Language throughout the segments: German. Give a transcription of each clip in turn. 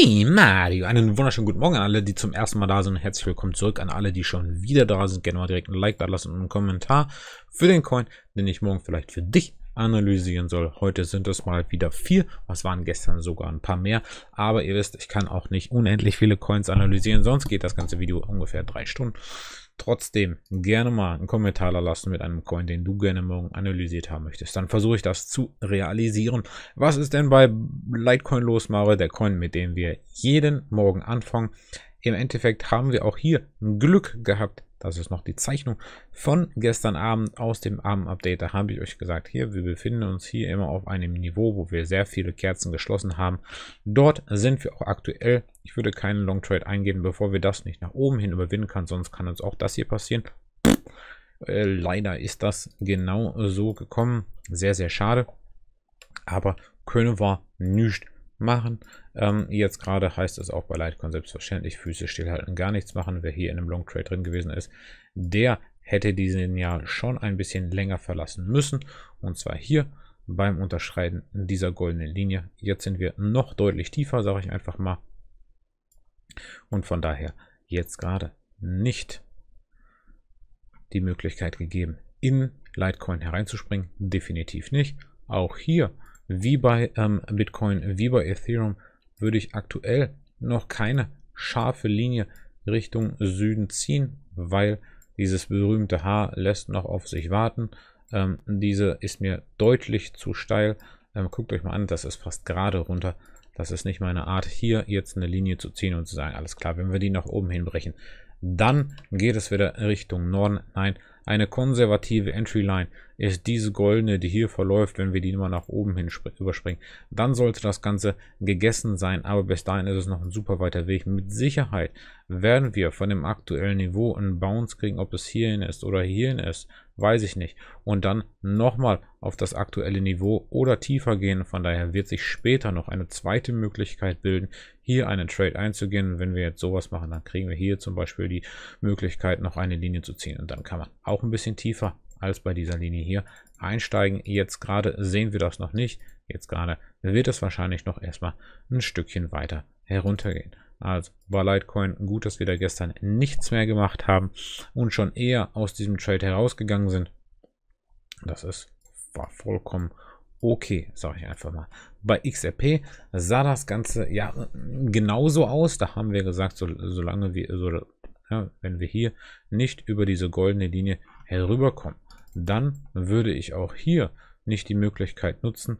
Me, Mario. Einen wunderschönen guten Morgen an alle, die zum ersten Mal da sind. Herzlich willkommen zurück an alle, die schon wieder da sind. Gerne mal direkt ein Like da lassen und einen Kommentar für den Coin, den ich morgen vielleicht für dich analysieren soll. Heute sind es mal wieder vier. Was waren gestern sogar ein paar mehr. Aber ihr wisst, ich kann auch nicht unendlich viele Coins analysieren. Sonst geht das ganze Video ungefähr drei Stunden. Trotzdem gerne mal einen Kommentar lassen mit einem Coin, den du gerne morgen analysiert haben möchtest. Dann versuche ich das zu realisieren. Was ist denn bei Litecoin los, Mare? Der Coin, mit dem wir jeden Morgen anfangen. Im Endeffekt haben wir auch hier Glück gehabt, das ist noch die Zeichnung von gestern Abend aus dem Abend-Update. Da habe ich euch gesagt, hier, wir befinden uns hier immer auf einem Niveau, wo wir sehr viele Kerzen geschlossen haben. Dort sind wir auch aktuell. Ich würde keinen Long Trade eingeben, bevor wir das nicht nach oben hin überwinden können. Sonst kann uns auch das hier passieren. Äh, leider ist das genau so gekommen. Sehr, sehr schade. Aber können wir nicht machen. Ähm, jetzt gerade heißt es auch bei Litecoin selbstverständlich, Füße stillhalten, gar nichts machen. Wer hier in einem Long Trade drin gewesen ist, der hätte diesen ja schon ein bisschen länger verlassen müssen. Und zwar hier beim Unterschreiten dieser goldenen Linie. Jetzt sind wir noch deutlich tiefer, sage ich einfach mal. Und von daher jetzt gerade nicht die Möglichkeit gegeben, in Litecoin hereinzuspringen. Definitiv nicht. Auch hier wie bei ähm, Bitcoin, wie bei Ethereum, würde ich aktuell noch keine scharfe Linie Richtung Süden ziehen, weil dieses berühmte Haar lässt noch auf sich warten. Ähm, diese ist mir deutlich zu steil. Ähm, guckt euch mal an, das ist fast gerade runter. Das ist nicht meine Art, hier jetzt eine Linie zu ziehen und zu sagen, alles klar, wenn wir die nach oben hinbrechen, dann geht es wieder Richtung Norden. Nein, eine konservative Entry-Line ist diese goldene, die hier verläuft, wenn wir die immer nach oben hin überspringen. Dann sollte das Ganze gegessen sein, aber bis dahin ist es noch ein super weiter Weg. Mit Sicherheit werden wir von dem aktuellen Niveau einen Bounce kriegen, ob es hierhin ist oder hierhin ist, weiß ich nicht. Und dann nochmal auf das aktuelle Niveau oder tiefer gehen. Von daher wird sich später noch eine zweite Möglichkeit bilden, hier einen Trade einzugehen. Wenn wir jetzt sowas machen, dann kriegen wir hier zum Beispiel die Möglichkeit, noch eine Linie zu ziehen. Und dann kann man auch ein bisschen tiefer als bei dieser Linie hier einsteigen. Jetzt gerade sehen wir das noch nicht. Jetzt gerade wird es wahrscheinlich noch erstmal ein Stückchen weiter heruntergehen. Also war Litecoin gut, dass wir da gestern nichts mehr gemacht haben und schon eher aus diesem Trade herausgegangen sind. Das ist war vollkommen okay, sage ich einfach mal. Bei XRP sah das Ganze ja genauso aus. Da haben wir gesagt, so, solange wir, so, ja, wenn wir hier nicht über diese goldene Linie herüberkommen, dann würde ich auch hier nicht die Möglichkeit nutzen,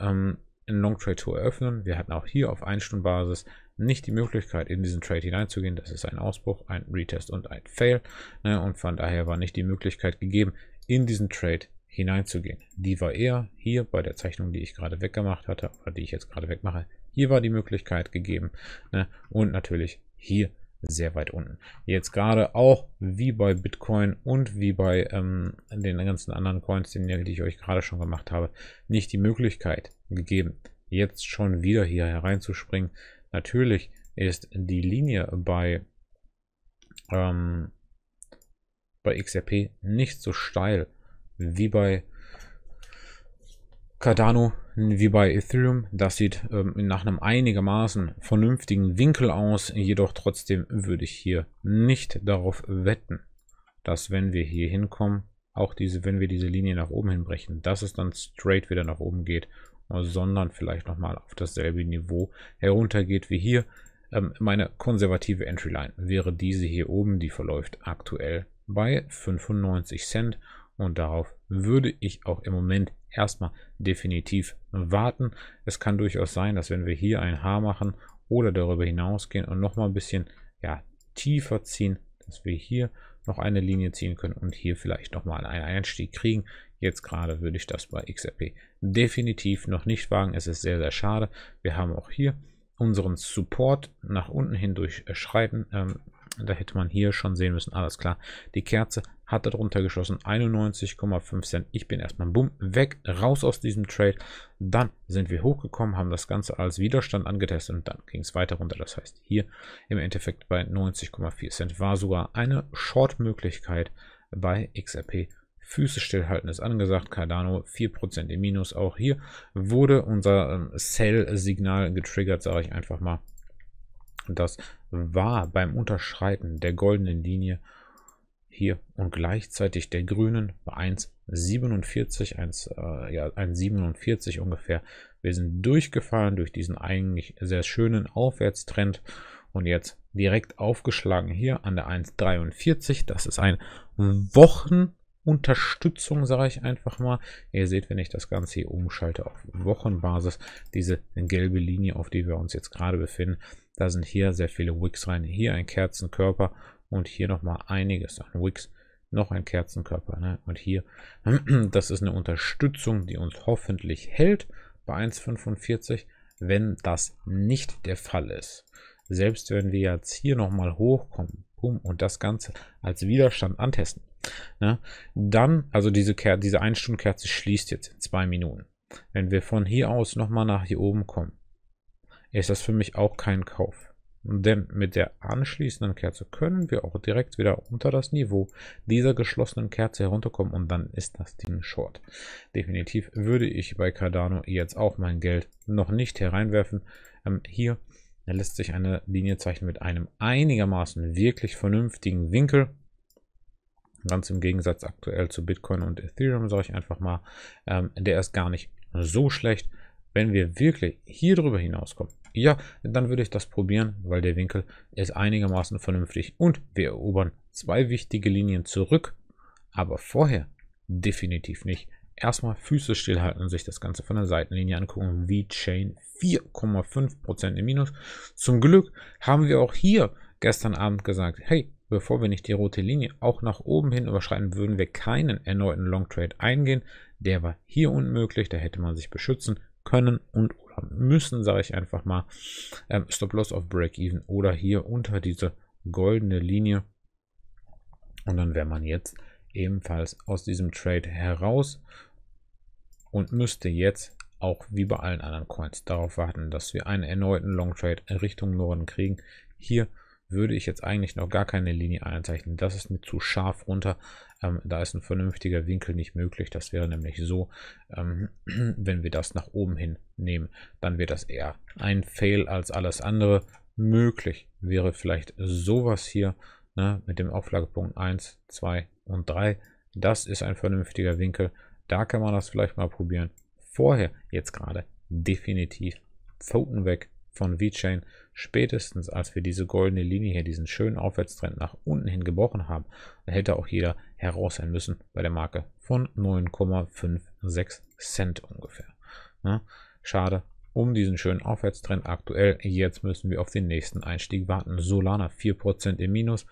ähm, einen Long Trade zu eröffnen. Wir hatten auch hier auf 1 Stunden Basis nicht die Möglichkeit, in diesen Trade hineinzugehen. Das ist ein Ausbruch, ein Retest und ein Fail. Ne? Und von daher war nicht die Möglichkeit gegeben, in diesen Trade hineinzugehen. Die war eher hier bei der Zeichnung, die ich gerade weggemacht hatte, oder die ich jetzt gerade wegmache. Hier war die Möglichkeit gegeben. Ne? Und natürlich hier sehr weit unten. Jetzt gerade auch wie bei Bitcoin und wie bei ähm, den ganzen anderen Coins, die ich euch gerade schon gemacht habe, nicht die Möglichkeit gegeben, jetzt schon wieder hier hereinzuspringen. Natürlich ist die Linie bei, ähm, bei XRP nicht so steil wie bei Cardano wie bei Ethereum. Das sieht ähm, nach einem einigermaßen vernünftigen Winkel aus. Jedoch trotzdem würde ich hier nicht darauf wetten, dass wenn wir hier hinkommen, auch diese, wenn wir diese Linie nach oben hinbrechen, dass es dann straight wieder nach oben geht, sondern vielleicht nochmal auf dasselbe Niveau heruntergeht wie hier. Ähm, meine konservative Entry-Line wäre diese hier oben, die verläuft aktuell bei 95 Cent und darauf würde ich auch im Moment erstmal definitiv warten. Es kann durchaus sein, dass wenn wir hier ein Haar machen oder darüber hinausgehen und nochmal ein bisschen ja, tiefer ziehen, dass wir hier noch eine Linie ziehen können und hier vielleicht nochmal einen Einstieg kriegen. Jetzt gerade würde ich das bei XRP definitiv noch nicht wagen. Es ist sehr, sehr schade. Wir haben auch hier unseren Support nach unten hindurch äh, schreiten. Ähm, da hätte man hier schon sehen müssen, alles klar, die Kerze hat darunter geschossen 91,5 Cent. Ich bin erstmal bumm weg, raus aus diesem Trade. Dann sind wir hochgekommen, haben das Ganze als Widerstand angetestet und dann ging es weiter runter. Das heißt, hier im Endeffekt bei 90,4 Cent war sogar eine Short-Möglichkeit bei XRP. Füße stillhalten ist angesagt. Cardano 4% im Minus. Auch hier wurde unser ähm, Sell-Signal getriggert, sage ich einfach mal. Das war beim Unterschreiten der goldenen Linie hier und gleichzeitig der Grünen bei 1,47, 1, äh, ja, 1,47 ungefähr. Wir sind durchgefahren durch diesen eigentlich sehr schönen Aufwärtstrend und jetzt direkt aufgeschlagen hier an der 1,43. Das ist ein Wochenunterstützung, sage ich einfach mal. Ihr seht, wenn ich das Ganze hier umschalte auf Wochenbasis, diese gelbe Linie, auf die wir uns jetzt gerade befinden, da sind hier sehr viele Wicks rein, hier ein Kerzenkörper und hier nochmal einiges an Wicks, noch ein Kerzenkörper. Ne? Und hier, das ist eine Unterstützung, die uns hoffentlich hält bei 1,45, wenn das nicht der Fall ist. Selbst wenn wir jetzt hier nochmal hochkommen boom, und das Ganze als Widerstand antesten, ne? dann, also diese, diese 1-Stunden-Kerze schließt jetzt in zwei Minuten. Wenn wir von hier aus nochmal nach hier oben kommen, ist das für mich auch kein Kauf denn mit der anschließenden Kerze können wir auch direkt wieder unter das Niveau dieser geschlossenen Kerze herunterkommen und dann ist das Ding short. Definitiv würde ich bei Cardano jetzt auch mein Geld noch nicht hereinwerfen. Ähm, hier lässt sich eine Linie zeichnen mit einem einigermaßen wirklich vernünftigen Winkel. Ganz im Gegensatz aktuell zu Bitcoin und Ethereum, sage ich einfach mal. Ähm, der ist gar nicht so schlecht. Wenn wir wirklich hier drüber hinauskommen, ja, dann würde ich das probieren, weil der Winkel ist einigermaßen vernünftig. Und wir erobern zwei wichtige Linien zurück. Aber vorher definitiv nicht. Erstmal Füße stillhalten und sich das Ganze von der Seitenlinie angucken. V-Chain 4,5% im Minus. Zum Glück haben wir auch hier gestern Abend gesagt, hey, bevor wir nicht die rote Linie auch nach oben hin überschreiten, würden wir keinen erneuten Long Trade eingehen. Der war hier unmöglich, da hätte man sich beschützen können und müssen, sage ich einfach mal, ähm, Stop-Loss auf Break-Even oder hier unter diese goldene Linie. Und dann wäre man jetzt ebenfalls aus diesem Trade heraus und müsste jetzt auch wie bei allen anderen Coins darauf warten, dass wir einen erneuten Long Trade Richtung Norden kriegen. Hier würde ich jetzt eigentlich noch gar keine Linie einzeichnen. Das ist mir zu scharf runter. Ähm, da ist ein vernünftiger Winkel nicht möglich. Das wäre nämlich so, ähm, wenn wir das nach oben hin nehmen, dann wird das eher ein Fail als alles andere. Möglich wäre vielleicht sowas hier ne, mit dem Auflagepunkt 1, 2 und 3. Das ist ein vernünftiger Winkel. Da kann man das vielleicht mal probieren. Vorher, jetzt gerade, definitiv Pfoten weg von VeChain. Spätestens als wir diese goldene Linie hier, diesen schönen Aufwärtstrend nach unten hin gebrochen haben, dann hätte auch jeder heraus sein müssen bei der Marke von 9,56 Cent ungefähr. Ja, ne? schade, um diesen schönen Aufwärtstrend aktuell. Jetzt müssen wir auf den nächsten Einstieg warten. Solana 4% im Minus.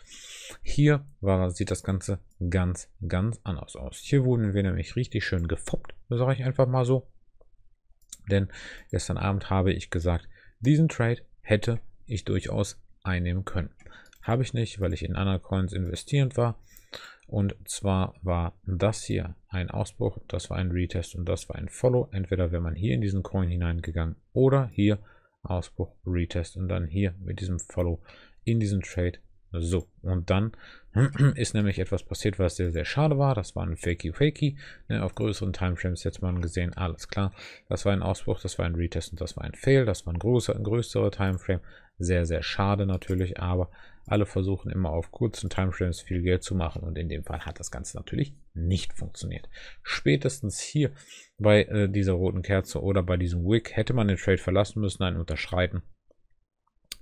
Hier war, sieht das Ganze ganz, ganz anders aus. Hier wurden wir nämlich richtig schön gefoppt, sage ich einfach mal so. Denn gestern Abend habe ich gesagt, diesen Trade hätte ich durchaus einnehmen können. Habe ich nicht, weil ich in anderen Coins investierend war. Und zwar war das hier ein Ausbruch, das war ein Retest und das war ein Follow. Entweder wäre man hier in diesen Coin hineingegangen oder hier Ausbruch, Retest und dann hier mit diesem Follow in diesen Trade so, und dann ist nämlich etwas passiert, was sehr, sehr schade war. Das war ein Fakey Fakey. Ne, auf größeren Timeframes jetzt man gesehen, alles klar. Das war ein Ausbruch, das war ein Retest und das war ein Fail. Das war ein, großer, ein größerer Timeframe. Sehr, sehr schade natürlich, aber alle versuchen immer auf kurzen Timeframes viel Geld zu machen und in dem Fall hat das Ganze natürlich nicht funktioniert. Spätestens hier bei äh, dieser roten Kerze oder bei diesem Wick hätte man den Trade verlassen müssen, einen unterschreiten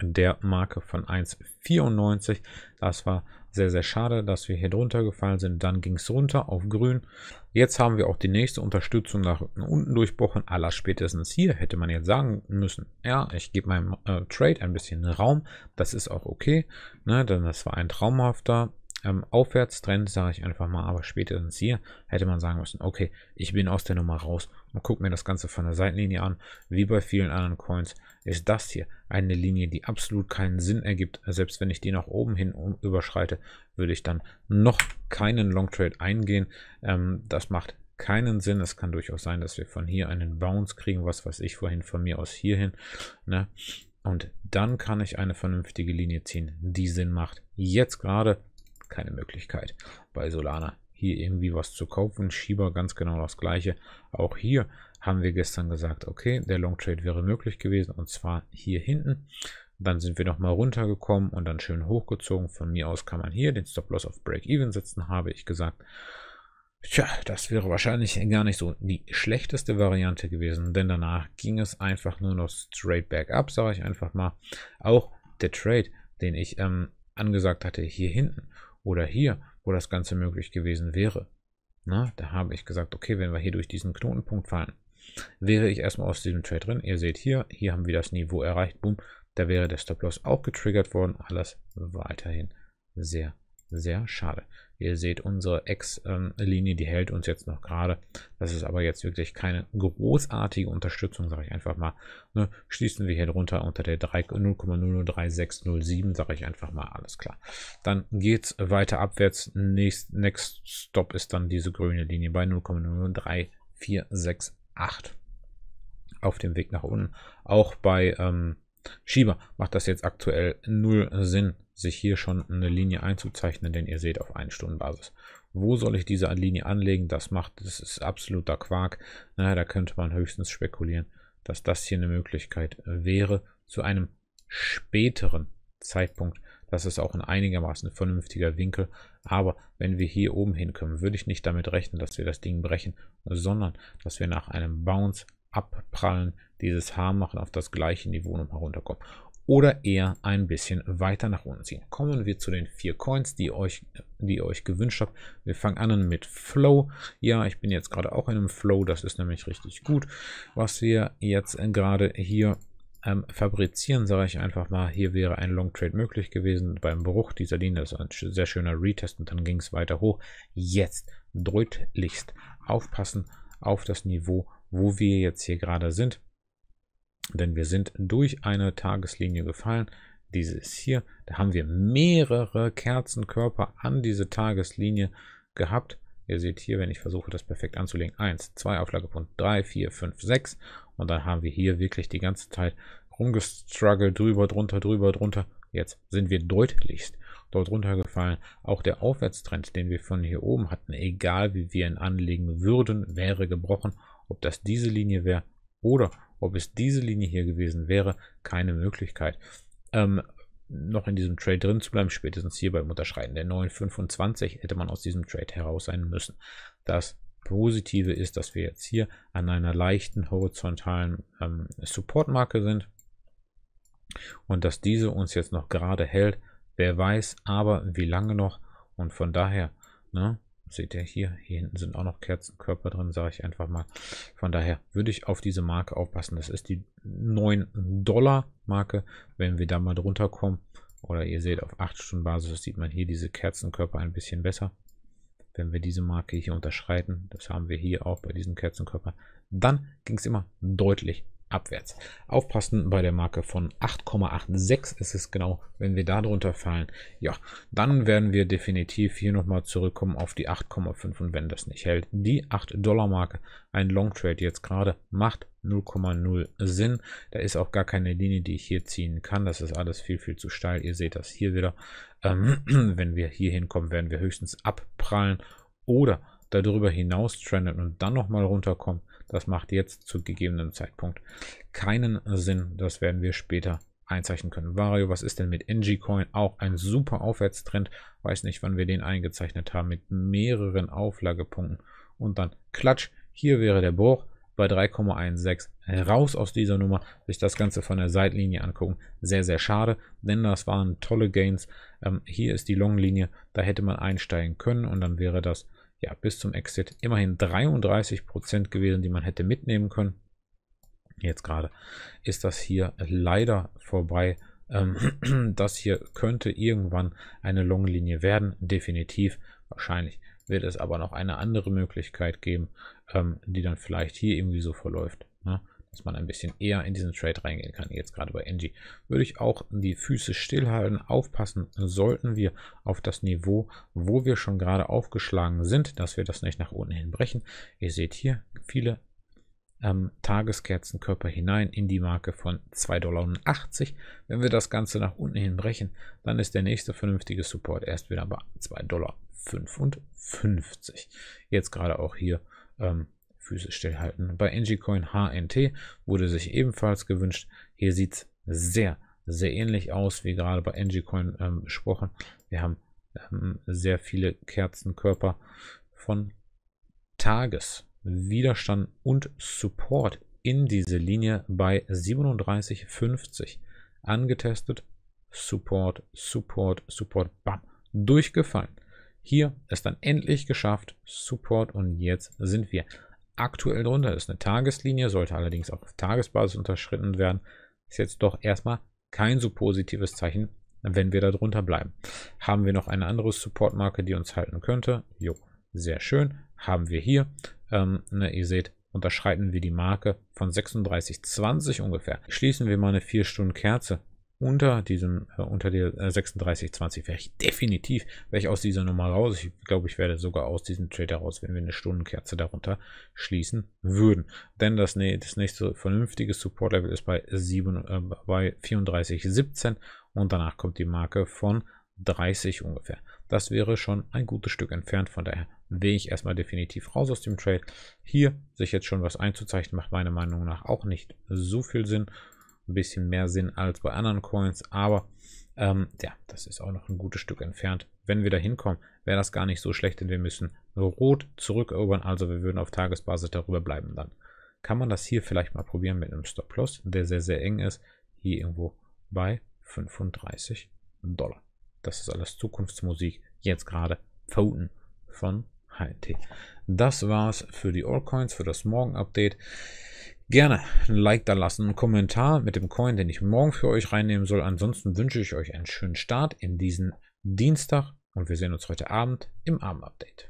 der Marke von 1,94. Das war sehr, sehr schade, dass wir hier drunter gefallen sind. Dann ging es runter auf grün. Jetzt haben wir auch die nächste Unterstützung nach unten durchbrochen. Alles spätestens hier hätte man jetzt sagen müssen, ja, ich gebe meinem äh, Trade ein bisschen Raum. Das ist auch okay, ne? denn das war ein traumhafter ähm, Aufwärtstrend, sage ich einfach mal. Aber spätestens hier hätte man sagen müssen, okay, ich bin aus der Nummer raus und gucke mir das Ganze von der Seitenlinie an. Wie bei vielen anderen Coins ist das hier eine Linie, die absolut keinen Sinn ergibt. Selbst wenn ich die nach oben hin überschreite, würde ich dann noch keinen Long Trade eingehen. Ähm, das macht keinen Sinn. Es kann durchaus sein, dass wir von hier einen Bounce kriegen, was weiß ich vorhin von mir aus hierhin. Ne? Und dann kann ich eine vernünftige Linie ziehen, die Sinn macht. Jetzt gerade keine Möglichkeit bei Solana hier irgendwie was zu kaufen. Schieber ganz genau das gleiche. Auch hier haben wir gestern gesagt, okay, der Long Trade wäre möglich gewesen und zwar hier hinten. Dann sind wir nochmal runtergekommen und dann schön hochgezogen. Von mir aus kann man hier den Stop-Loss auf Break-Even setzen, habe ich gesagt. Tja, das wäre wahrscheinlich gar nicht so die schlechteste Variante gewesen, denn danach ging es einfach nur noch straight back up, sage ich einfach mal. Auch der Trade, den ich ähm, angesagt hatte, hier hinten oder hier, wo das Ganze möglich gewesen wäre. Na, da habe ich gesagt, okay, wenn wir hier durch diesen Knotenpunkt fallen, wäre ich erstmal aus diesem Trade drin. Ihr seht hier, hier haben wir das Niveau erreicht, boom, da wäre der Stop-Loss auch getriggert worden. Alles weiterhin sehr, sehr schade. Ihr seht unsere Ex-Linie, die hält uns jetzt noch gerade. Das ist aber jetzt wirklich keine großartige Unterstützung, sage ich einfach mal. Ne? Schließen wir hier drunter unter der 0,003607, sage ich einfach mal, alles klar. Dann geht es weiter abwärts. Next, next Stop ist dann diese grüne Linie bei 0,003468 auf dem Weg nach unten. Auch bei ähm, Schieber macht das jetzt aktuell null Sinn sich hier schon eine Linie einzuzeichnen, denn ihr seht auf 1 Stunden Basis. Wo soll ich diese Linie anlegen? Das macht, das ist absoluter Quark. Naja, da könnte man höchstens spekulieren, dass das hier eine Möglichkeit äh, wäre, zu einem späteren Zeitpunkt. Das ist auch ein einigermaßen vernünftiger Winkel. Aber wenn wir hier oben hinkommen, würde ich nicht damit rechnen, dass wir das Ding brechen, sondern dass wir nach einem Bounce abprallen, dieses Haar machen auf das gleiche Niveau und herunterkommen oder eher ein bisschen weiter nach unten ziehen. Kommen wir zu den vier Coins, die, euch, die ihr euch gewünscht habt. Wir fangen an mit Flow. Ja, ich bin jetzt gerade auch in einem Flow. Das ist nämlich richtig gut, was wir jetzt gerade hier ähm, fabrizieren, sage ich einfach mal. Hier wäre ein Long Trade möglich gewesen beim Bruch dieser Linie. Das ist ein sehr schöner Retest und dann ging es weiter hoch. Jetzt deutlichst aufpassen auf das Niveau, wo wir jetzt hier gerade sind denn wir sind durch eine Tageslinie gefallen. Diese ist hier. Da haben wir mehrere Kerzenkörper an diese Tageslinie gehabt. Ihr seht hier, wenn ich versuche, das perfekt anzulegen, 1, 2, Auflagepunkt 3, 4, 5, 6. Und dann haben wir hier wirklich die ganze Zeit rumgestruggelt, drüber, drunter, drüber, drunter. Jetzt sind wir deutlichst dort runtergefallen. Auch der Aufwärtstrend, den wir von hier oben hatten, egal wie wir ihn anlegen würden, wäre gebrochen. Ob das diese Linie wäre oder ob es diese Linie hier gewesen wäre, keine Möglichkeit. Ähm, noch in diesem Trade drin zu bleiben, spätestens hier beim Unterschreiten der 9,25 hätte man aus diesem Trade heraus sein müssen. Das Positive ist, dass wir jetzt hier an einer leichten horizontalen ähm, Supportmarke sind und dass diese uns jetzt noch gerade hält. Wer weiß aber, wie lange noch und von daher, ne, seht ihr hier, hier hinten sind auch noch Kerzenkörper drin, sage ich einfach mal. Von daher würde ich auf diese Marke aufpassen. Das ist die 9 Dollar Marke. Wenn wir da mal drunter kommen, oder ihr seht auf 8 Stunden Basis, sieht man hier diese Kerzenkörper ein bisschen besser. Wenn wir diese Marke hier unterschreiten, das haben wir hier auch bei diesen Kerzenkörpern, dann ging es immer deutlich abwärts. Aufpassen bei der Marke von 8,86 ist es genau, wenn wir da drunter fallen, ja, dann werden wir definitiv hier nochmal zurückkommen auf die 8,5 und wenn das nicht hält, die 8 Dollar Marke, ein Long Trade jetzt gerade, macht 0,0 Sinn. Da ist auch gar keine Linie, die ich hier ziehen kann. Das ist alles viel, viel zu steil. Ihr seht das hier wieder. Ähm, wenn wir hier hinkommen, werden wir höchstens abprallen oder darüber hinaus trendet und dann nochmal runterkommen das macht jetzt zu gegebenem Zeitpunkt keinen Sinn. Das werden wir später einzeichnen können. Vario, was ist denn mit NG-Coin? Auch ein super Aufwärtstrend. Weiß nicht, wann wir den eingezeichnet haben mit mehreren Auflagepunkten. Und dann Klatsch. Hier wäre der Bruch bei 3,16 raus aus dieser Nummer. Sich das Ganze von der Seitlinie angucken. Sehr, sehr schade, denn das waren tolle Gains. Ähm, hier ist die Longlinie, Da hätte man einsteigen können und dann wäre das ja, bis zum Exit immerhin 33% gewesen, die man hätte mitnehmen können. Jetzt gerade ist das hier leider vorbei. Ähm, das hier könnte irgendwann eine Longlinie werden, definitiv. Wahrscheinlich wird es aber noch eine andere Möglichkeit geben, ähm, die dann vielleicht hier irgendwie so verläuft. Ne? dass man ein bisschen eher in diesen Trade reingehen kann. Jetzt gerade bei Engie würde ich auch die Füße stillhalten. Aufpassen sollten wir auf das Niveau, wo wir schon gerade aufgeschlagen sind, dass wir das nicht nach unten hin brechen. Ihr seht hier viele ähm, Tageskerzenkörper hinein in die Marke von 2,80 Dollar. Wenn wir das Ganze nach unten hin brechen, dann ist der nächste vernünftige Support erst wieder bei 2,55 Dollar. Jetzt gerade auch hier ähm, Füße stillhalten. Bei NGCoin HNT wurde sich ebenfalls gewünscht. Hier sieht es sehr, sehr ähnlich aus wie gerade bei NGCoin ähm, besprochen. Wir haben ähm, sehr viele Kerzenkörper von Tages, Widerstand und Support in diese Linie bei 37,50 angetestet. Support, Support, Support, bam, durchgefallen. Hier ist dann endlich geschafft, Support und jetzt sind wir aktuell drunter ist eine Tageslinie, sollte allerdings auch auf Tagesbasis unterschritten werden. Ist jetzt doch erstmal kein so positives Zeichen, wenn wir da drunter bleiben. Haben wir noch eine andere Supportmarke, die uns halten könnte? Jo, sehr schön. Haben wir hier. Ähm, ne, ihr seht, unterschreiten wir die Marke von 36,20 ungefähr. Schließen wir mal eine 4-Stunden-Kerze unter diesem, äh, unter der 3620 äh, wäre ich definitiv, wäre ich aus dieser Nummer raus. Ich glaube, ich werde sogar aus diesem Trade raus, wenn wir eine Stundenkerze darunter schließen würden. Denn das, nee, das nächste vernünftige Support-Level ist bei, äh, bei 3417 und danach kommt die Marke von 30 ungefähr. Das wäre schon ein gutes Stück entfernt, von daher wäre ich erstmal definitiv raus aus dem Trade. Hier sich jetzt schon was einzuzeichnen, macht meiner Meinung nach auch nicht so viel Sinn ein bisschen mehr Sinn als bei anderen Coins, aber ähm, ja, das ist auch noch ein gutes Stück entfernt. Wenn wir da hinkommen, wäre das gar nicht so schlecht, denn wir müssen rot zurückerobern, also wir würden auf Tagesbasis darüber bleiben dann. Kann man das hier vielleicht mal probieren mit einem Stop-Loss, der sehr, sehr eng ist, hier irgendwo bei 35 Dollar. Das ist alles Zukunftsmusik, jetzt gerade Pfoten von HNT. Das war's für die Allcoins, für das Morgen-Update gerne ein Like da lassen, einen Kommentar mit dem Coin, den ich morgen für euch reinnehmen soll. Ansonsten wünsche ich euch einen schönen Start in diesen Dienstag und wir sehen uns heute Abend im Abendupdate.